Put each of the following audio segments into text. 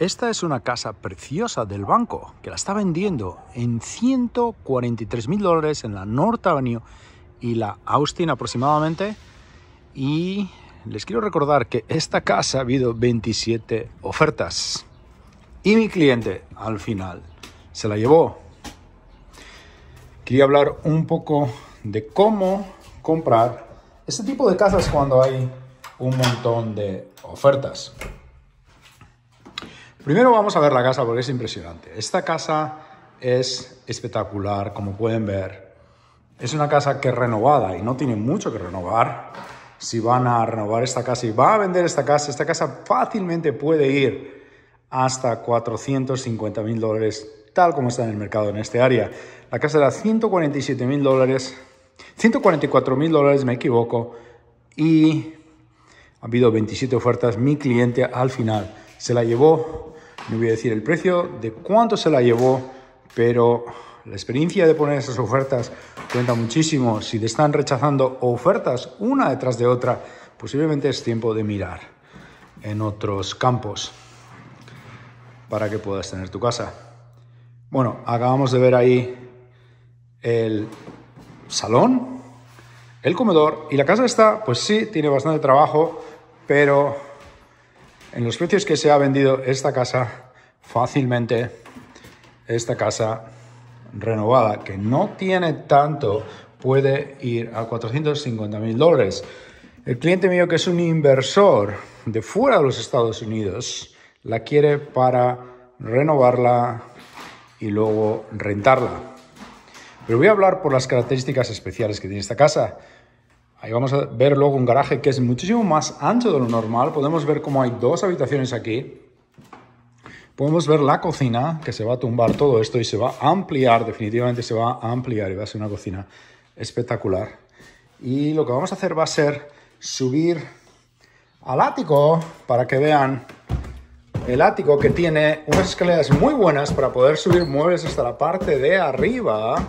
Esta es una casa preciosa del banco que la está vendiendo en 143 mil dólares en la North Avenue y la Austin aproximadamente. Y les quiero recordar que esta casa ha habido 27 ofertas. Y mi cliente al final se la llevó. Quería hablar un poco de cómo comprar este tipo de casas cuando hay un montón de ofertas. Primero vamos a ver la casa porque es impresionante. Esta casa es espectacular, como pueden ver. Es una casa que es renovada y no tiene mucho que renovar. Si van a renovar esta casa y van a vender esta casa, esta casa fácilmente puede ir hasta 450 mil dólares, tal como está en el mercado en este área. La casa era 147 mil dólares, 144 mil dólares, me equivoco, y ha habido 27 ofertas. Mi cliente al final se la llevó no voy a decir el precio de cuánto se la llevó, pero la experiencia de poner esas ofertas cuenta muchísimo. Si te están rechazando ofertas una detrás de otra, posiblemente es tiempo de mirar en otros campos para que puedas tener tu casa. Bueno, acabamos de ver ahí el salón, el comedor y la casa está, pues sí, tiene bastante trabajo, pero en los precios que se ha vendido esta casa, fácilmente esta casa renovada, que no tiene tanto, puede ir a 450 mil dólares. El cliente mío, que es un inversor de fuera de los Estados Unidos, la quiere para renovarla y luego rentarla. Pero voy a hablar por las características especiales que tiene esta casa. Ahí vamos a ver luego un garaje que es muchísimo más ancho de lo normal. Podemos ver cómo hay dos habitaciones aquí podemos ver la cocina, que se va a tumbar todo esto y se va a ampliar, definitivamente se va a ampliar y va a ser una cocina espectacular. Y lo que vamos a hacer va a ser subir al ático para que vean el ático que tiene unas escaleras muy buenas para poder subir muebles hasta la parte de arriba.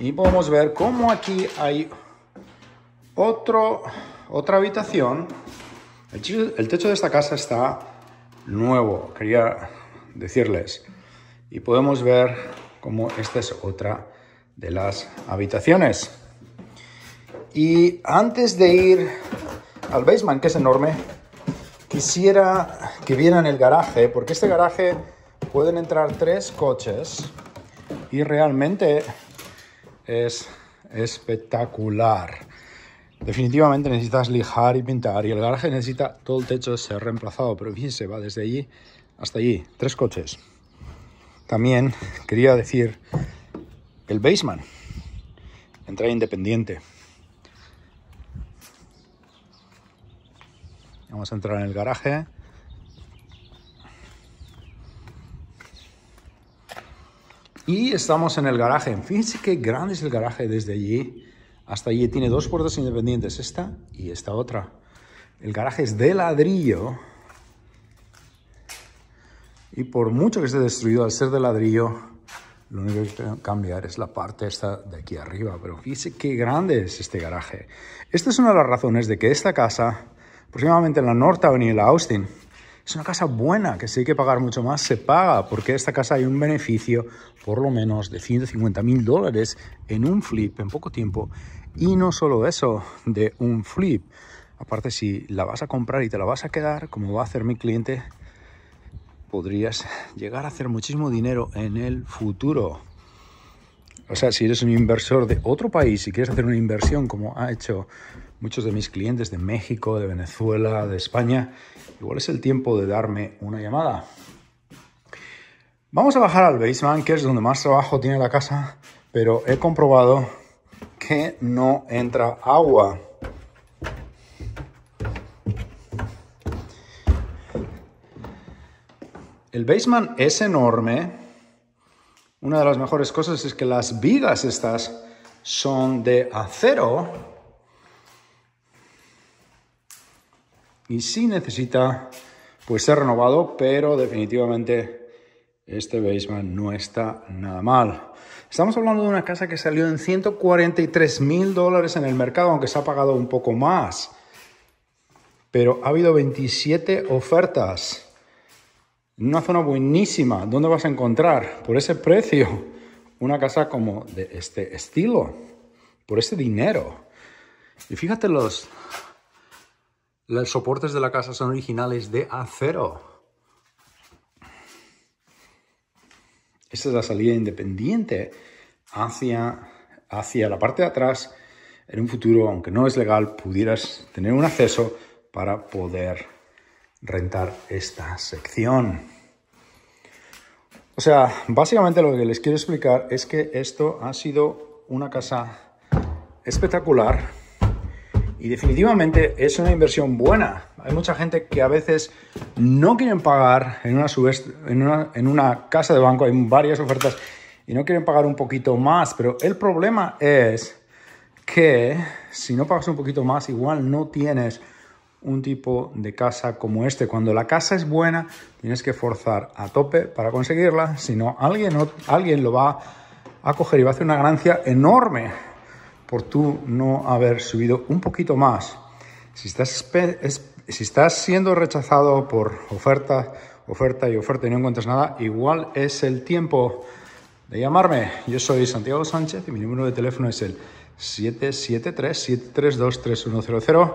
Y podemos ver cómo aquí hay otro, otra habitación. El, techo de esta casa está nuevo. Quería decirles. Y podemos ver cómo esta es otra de las habitaciones. Y antes de ir al basement, que es enorme, quisiera que vieran el garaje, porque este garaje pueden entrar tres coches y realmente es espectacular. Definitivamente necesitas lijar y pintar y el garaje necesita todo el techo ser reemplazado, pero bien se va desde allí hasta allí, tres coches. También quería decir el Baseman. Entrada independiente. Vamos a entrar en el garaje. Y estamos en el garaje. Fíjense qué grande es el garaje desde allí hasta allí. Tiene dos puertas independientes, esta y esta otra. El garaje es de ladrillo. Y por mucho que esté destruido, al ser de ladrillo, lo único que hay que cambiar es la parte esta de aquí arriba. Pero fíjese qué grande es este garaje. Esta es una de las razones de que esta casa, Próximamente en la Norte Avenue la Austin, es una casa buena, que si hay que pagar mucho más, se paga, porque esta casa hay un beneficio por lo menos de 150 mil dólares en un flip en poco tiempo. Y no solo eso, de un flip. Aparte, si la vas a comprar y te la vas a quedar, como va a hacer mi cliente, podrías llegar a hacer muchísimo dinero en el futuro. O sea, si eres un inversor de otro país y quieres hacer una inversión como ha hecho muchos de mis clientes de México, de Venezuela, de España, igual es el tiempo de darme una llamada. Vamos a bajar al basement, que es donde más trabajo tiene la casa, pero he comprobado que no entra agua. El basement es enorme. Una de las mejores cosas es que las vigas estas son de acero. Y sí necesita pues ser renovado, pero definitivamente este basement no está nada mal. Estamos hablando de una casa que salió en 143 mil dólares en el mercado, aunque se ha pagado un poco más. Pero ha habido 27 ofertas. Una zona buenísima ¿Dónde vas a encontrar por ese precio una casa como de este estilo, por ese dinero. Y fíjate los, los soportes de la casa son originales de acero. Esta es la salida independiente hacia, hacia la parte de atrás. En un futuro, aunque no es legal, pudieras tener un acceso para poder rentar esta sección. O sea, básicamente lo que les quiero explicar es que esto ha sido una casa espectacular y definitivamente es una inversión buena. Hay mucha gente que a veces no quieren pagar en una, en una, en una casa de banco, hay varias ofertas y no quieren pagar un poquito más, pero el problema es que si no pagas un poquito más igual no tienes un tipo de casa como este. Cuando la casa es buena, tienes que forzar a tope para conseguirla, si no, alguien, alguien lo va a coger y va a hacer una ganancia enorme por tú no haber subido un poquito más. Si estás, si estás siendo rechazado por oferta, oferta y oferta y no encuentras nada, igual es el tiempo de llamarme. Yo soy Santiago Sánchez y mi número de teléfono es el 773 732 3100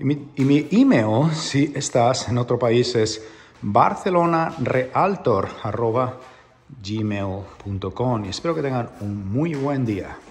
y mi, email, si estás en otro país, es barcelonarealtor.com. Y espero que tengan un muy buen día.